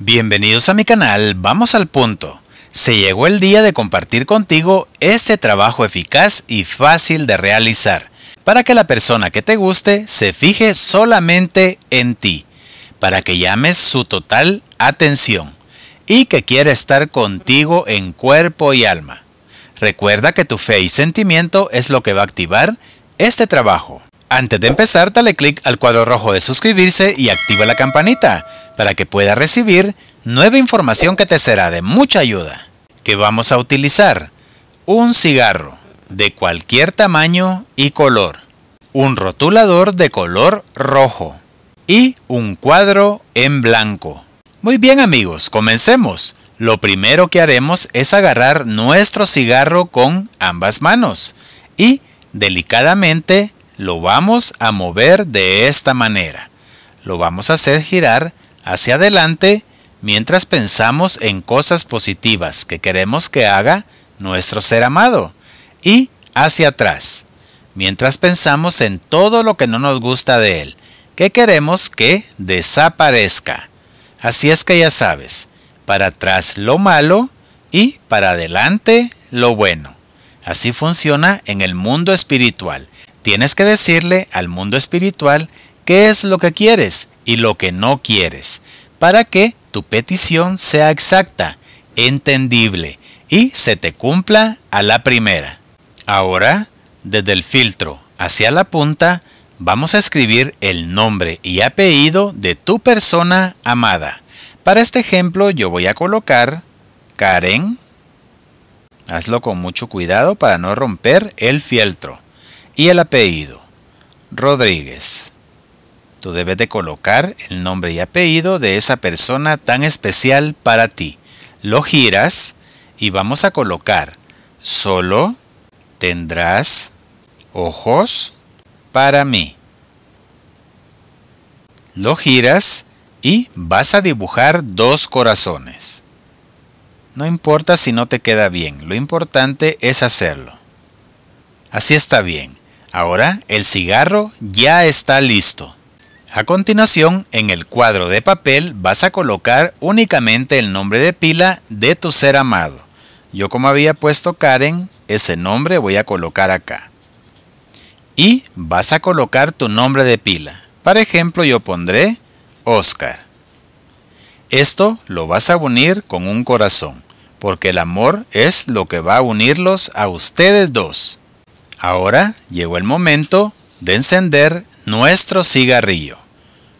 Bienvenidos a mi canal, vamos al punto. Se llegó el día de compartir contigo este trabajo eficaz y fácil de realizar, para que la persona que te guste se fije solamente en ti, para que llames su total atención y que quiera estar contigo en cuerpo y alma. Recuerda que tu fe y sentimiento es lo que va a activar este trabajo. Antes de empezar, dale clic al cuadro rojo de suscribirse y activa la campanita para que pueda recibir nueva información que te será de mucha ayuda. Que vamos a utilizar un cigarro de cualquier tamaño y color, un rotulador de color rojo y un cuadro en blanco. Muy bien amigos, comencemos. Lo primero que haremos es agarrar nuestro cigarro con ambas manos y delicadamente lo vamos a mover de esta manera. Lo vamos a hacer girar hacia adelante mientras pensamos en cosas positivas que queremos que haga nuestro ser amado y hacia atrás mientras pensamos en todo lo que no nos gusta de él, que queremos que desaparezca. Así es que ya sabes, para atrás lo malo y para adelante lo bueno. Así funciona en el mundo espiritual. Tienes que decirle al mundo espiritual qué es lo que quieres y lo que no quieres, para que tu petición sea exacta, entendible y se te cumpla a la primera. Ahora, desde el filtro hacia la punta, vamos a escribir el nombre y apellido de tu persona amada. Para este ejemplo yo voy a colocar Karen. Hazlo con mucho cuidado para no romper el fieltro y el apellido, Rodríguez. Tú debes de colocar el nombre y apellido de esa persona tan especial para ti. Lo giras y vamos a colocar solo tendrás ojos para mí. Lo giras y vas a dibujar dos corazones. No importa si no te queda bien, lo importante es hacerlo. Así está bien. Ahora el cigarro ya está listo. A continuación, en el cuadro de papel vas a colocar únicamente el nombre de pila de tu ser amado. Yo como había puesto Karen, ese nombre voy a colocar acá. Y vas a colocar tu nombre de pila. Para ejemplo, yo pondré Oscar. Esto lo vas a unir con un corazón, porque el amor es lo que va a unirlos a ustedes dos. Ahora llegó el momento de encender nuestro cigarrillo.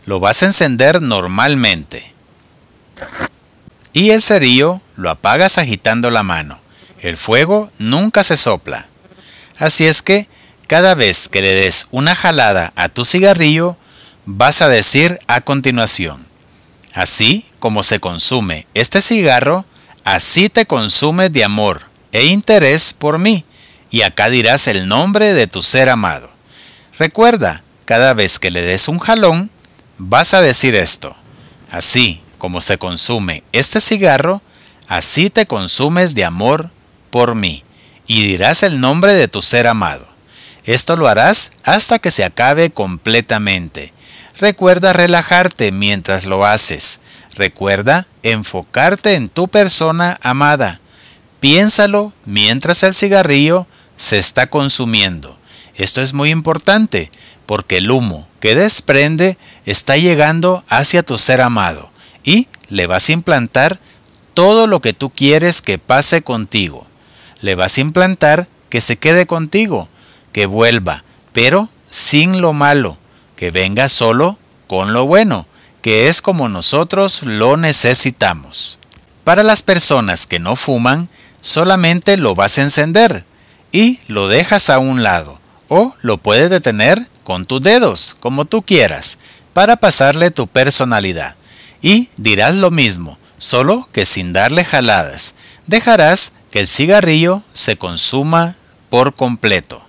Lo vas a encender normalmente. Y el cerillo lo apagas agitando la mano. El fuego nunca se sopla. Así es que cada vez que le des una jalada a tu cigarrillo, vas a decir a continuación, así como se consume este cigarro, así te consumes de amor e interés por mí y acá dirás el nombre de tu ser amado. Recuerda, cada vez que le des un jalón, vas a decir esto. Así como se consume este cigarro, así te consumes de amor por mí, y dirás el nombre de tu ser amado. Esto lo harás hasta que se acabe completamente. Recuerda relajarte mientras lo haces. Recuerda enfocarte en tu persona amada. Piénsalo mientras el cigarrillo se está consumiendo. Esto es muy importante porque el humo que desprende está llegando hacia tu ser amado y le vas a implantar todo lo que tú quieres que pase contigo. Le vas a implantar que se quede contigo, que vuelva, pero sin lo malo, que venga solo con lo bueno, que es como nosotros lo necesitamos. Para las personas que no fuman, solamente lo vas a encender, y lo dejas a un lado o lo puedes detener con tus dedos, como tú quieras, para pasarle tu personalidad. Y dirás lo mismo, solo que sin darle jaladas. Dejarás que el cigarrillo se consuma por completo.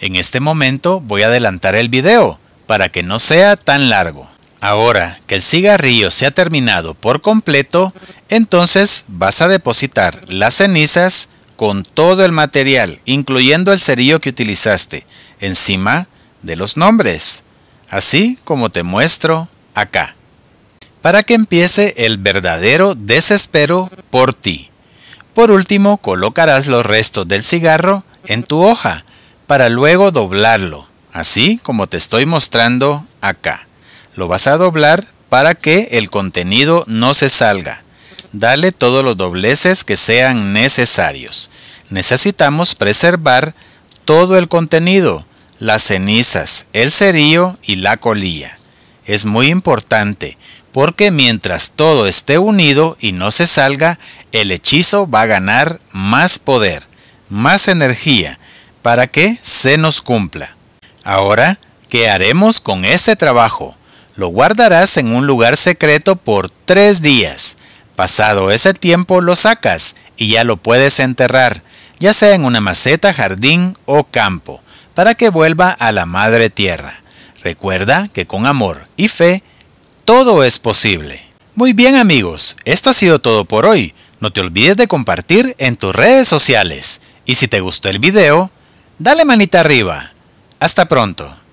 En este momento voy a adelantar el video para que no sea tan largo. Ahora que el cigarrillo se ha terminado por completo, entonces vas a depositar las cenizas con todo el material, incluyendo el cerillo que utilizaste, encima de los nombres, así como te muestro acá, para que empiece el verdadero desespero por ti. Por último, colocarás los restos del cigarro en tu hoja, para luego doblarlo, así como te estoy mostrando acá. Lo vas a doblar para que el contenido no se salga. Dale todos los dobleces que sean necesarios. Necesitamos preservar todo el contenido, las cenizas, el cerillo y la colilla. Es muy importante porque mientras todo esté unido y no se salga, el hechizo va a ganar más poder, más energía, para que se nos cumpla. Ahora, ¿qué haremos con ese trabajo? Lo guardarás en un lugar secreto por tres días. Pasado ese tiempo lo sacas y ya lo puedes enterrar, ya sea en una maceta, jardín o campo, para que vuelva a la madre tierra. Recuerda que con amor y fe todo es posible. Muy bien amigos, esto ha sido todo por hoy. No te olvides de compartir en tus redes sociales. Y si te gustó el video, dale manita arriba. Hasta pronto.